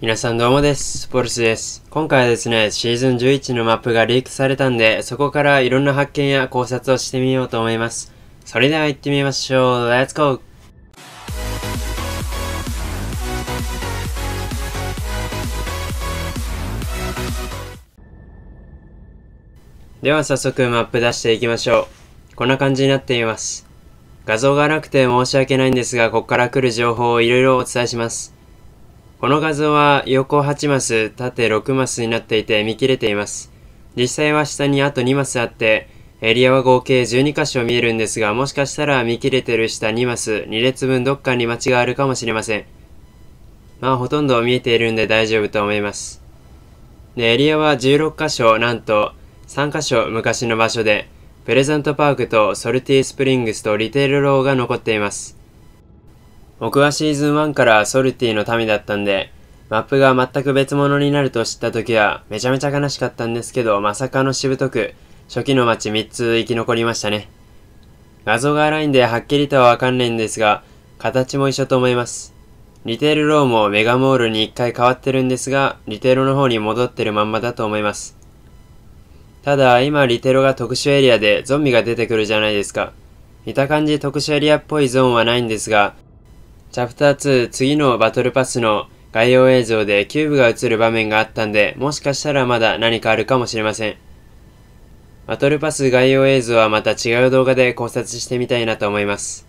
皆さんどうもです。ポルスです。今回はですね、シーズン11のマップがリークされたんで、そこからいろんな発見や考察をしてみようと思います。それでは行ってみましょう。Let's go! では早速マップ出していきましょう。こんな感じになっています。画像がなくて申し訳ないんですが、ここから来る情報をいろいろお伝えします。この画像は横8マス、縦6マスになっていて見切れています。実際は下にあと2マスあって、エリアは合計12箇所見えるんですが、もしかしたら見切れてる下2マス、2列分どっかに間違あるかもしれません。まあほとんど見えているんで大丈夫と思います。で、エリアは16箇所、なんと3箇所昔の場所で、プレザントパークとソルティスプリングスとリテールローが残っています。僕はシーズン1からソルティの民だったんで、マップが全く別物になると知った時はめちゃめちゃ悲しかったんですけど、まさかのしぶとく、初期の街3つ生き残りましたね。謎が荒いんではっきりとはわかんないんですが、形も一緒と思います。リテールローもメガモールに1回変わってるんですが、リテールの方に戻ってるまんまだと思います。ただ、今リテロが特殊エリアでゾンビが出てくるじゃないですか。見た感じ特殊エリアっぽいゾーンはないんですが、チャプター2、次のバトルパスの概要映像でキューブが映る場面があったんで、もしかしたらまだ何かあるかもしれません。バトルパス概要映像はまた違う動画で考察してみたいなと思います。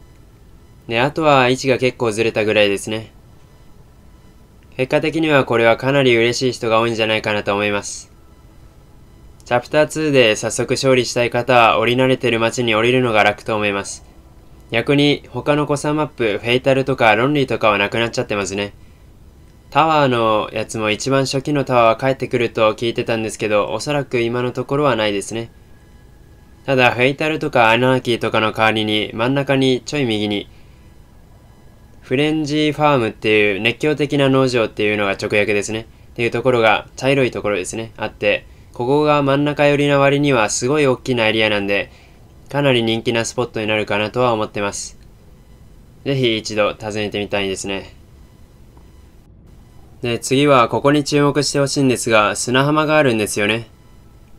ね、あとは位置が結構ずれたぐらいですね。結果的にはこれはかなり嬉しい人が多いんじゃないかなと思います。チャプター2で早速勝利したい方は降り慣れてる街に降りるのが楽と思います。逆に他のコサマップ、フェイタルとかロンリーとかはなくなっちゃってますね。タワーのやつも一番初期のタワーは帰ってくると聞いてたんですけど、おそらく今のところはないですね。ただ、フェイタルとかアナーキーとかの代わりに、真ん中にちょい右に、フレンジファームっていう熱狂的な農場っていうのが直訳ですね。っていうところが茶色いところですね。あって、ここが真ん中寄りな割にはすごい大きなエリアなんで、かなり人気なスポットになるかなとは思ってます。ぜひ一度訪ねてみたいですね。で、次はここに注目してほしいんですが、砂浜があるんですよね。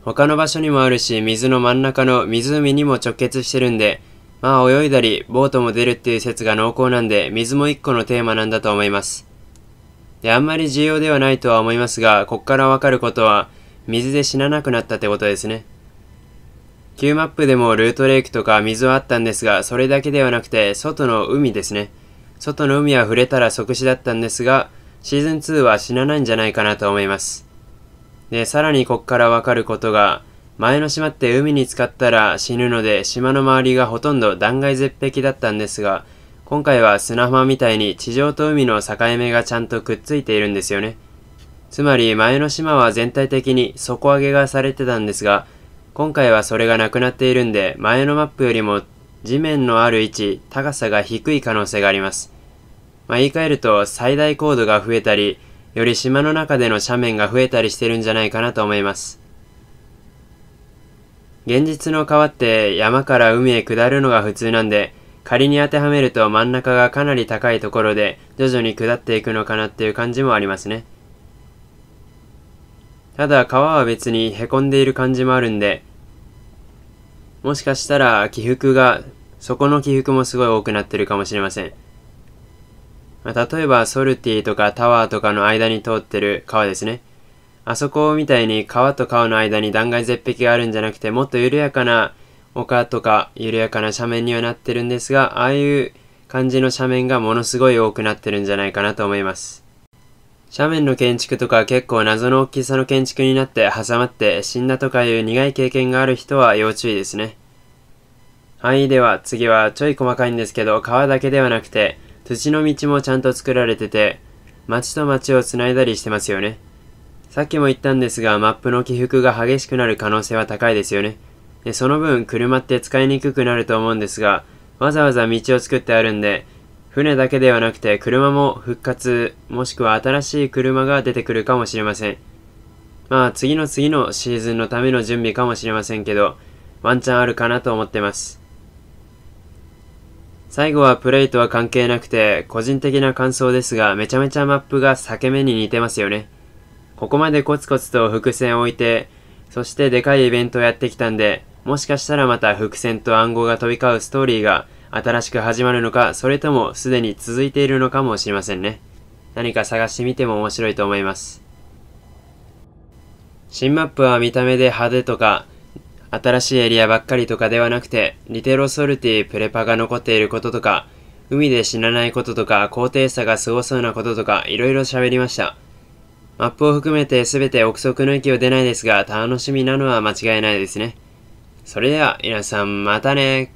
他の場所にもあるし、水の真ん中の湖にも直結してるんで、まあ泳いだり、ボートも出るっていう説が濃厚なんで、水も一個のテーマなんだと思います。で、あんまり重要ではないとは思いますが、こっからわかることは、水で死ななくなったってことですね。Q マップでもルートレイクとか水はあったんですが、それだけではなくて、外の海ですね。外の海は触れたら即死だったんですが、シーズン2は死なないんじゃないかなと思います。で、さらにこっからわかることが、前の島って海に浸かったら死ぬので、島の周りがほとんど断崖絶壁だったんですが、今回は砂浜みたいに地上と海の境目がちゃんとくっついているんですよね。つまり前の島は全体的に底上げがされてたんですが、今回はそれがなくなっているんで、前のマップよりも地面のある位置、高さが低い可能性があります。まあ、言い換えると、最大高度が増えたり、より島の中での斜面が増えたりしてるんじゃないかなと思います。現実の川って山から海へ下るのが普通なんで、仮に当てはめると真ん中がかなり高いところで徐々に下っていくのかなっていう感じもありますね。ただ皮は別にへこんでいる感じもあるんで、もしかしたら起伏が、そこの起伏もすごい多くなってるかもしれません。まあ、例えばソルティとかタワーとかの間に通ってる川ですね。あそこみたいに川と川の間に断崖絶壁があるんじゃなくてもっと緩やかな丘とか緩やかな斜面にはなってるんですが、ああいう感じの斜面がものすごい多くなってるんじゃないかなと思います。斜面の建築とか結構謎の大きさの建築になって挟まって死んだとかいう苦い経験がある人は要注意ですね。はい、では次はちょい細かいんですけど、川だけではなくて、土の道もちゃんと作られてて、町と町をつないだりしてますよね。さっきも言ったんですが、マップの起伏が激しくなる可能性は高いですよね。でその分、車って使いにくくなると思うんですが、わざわざ道を作ってあるんで、船だけではなくて車も復活、もしくは新しい車が出てくるかもしれません。まあ次の次のシーズンのための準備かもしれませんけど、ワンチャンあるかなと思ってます。最後はプレイとは関係なくて、個人的な感想ですが、めちゃめちゃマップが裂け目に似てますよね。ここまでコツコツと伏線を置いて、そしてでかいイベントをやってきたんで、もしかしたらまた伏線と暗号が飛び交うストーリーが新しく始まるのか、それともすでに続いているのかもしれませんね。何か探してみても面白いと思います。新マップは見た目で派手とか、新しいエリアばっかりとかではなくて、リテロソルティプレパが残っていることとか、海で死なないこととか、高低差がすごそうなこととか、いろいろ喋りました。マップを含めて全て憶測の域を出ないですが、楽しみなのは間違いないですね。それでは、皆さん、またね